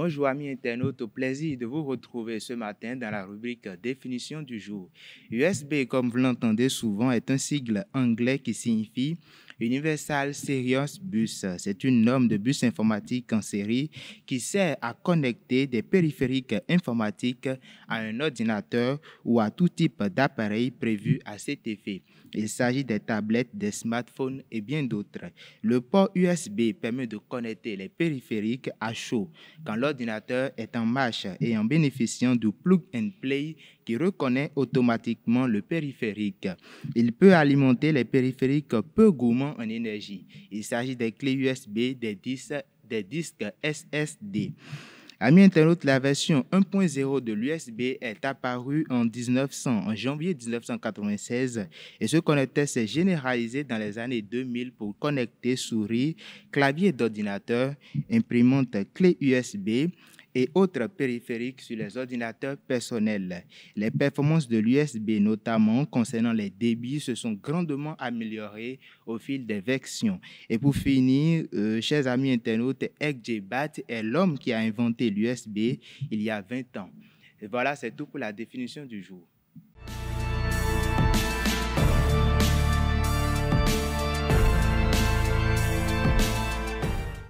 Bonjour amis internautes, au plaisir de vous retrouver ce matin dans la rubrique Définition du jour. USB, comme vous l'entendez souvent, est un sigle anglais qui signifie Universal Serious Bus. C'est une norme de bus informatique en série qui sert à connecter des périphériques informatiques à un ordinateur ou à tout type d'appareil prévu à cet effet. Il s'agit des tablettes, des smartphones et bien d'autres. Le port USB permet de connecter les périphériques à chaud quand l'ordinateur est en marche et en bénéficiant du plug and play qui reconnaît automatiquement le périphérique. Il peut alimenter les périphériques peu gourmands en énergie. Il s'agit des clés USB, des disques, des disques SSD. Amis internautes, la version 1.0 de l'USB est apparue en 1900, en janvier 1996, et ce connecteur s'est généralisé dans les années 2000 pour connecter souris, clavier d'ordinateur, imprimante clé USB, et autres périphériques sur les ordinateurs personnels. Les performances de l'USB, notamment concernant les débits, se sont grandement améliorées au fil des versions. Et pour finir, euh, chers amis internautes, Bat est l'homme qui a inventé l'USB il y a 20 ans. Et voilà, c'est tout pour la définition du jour.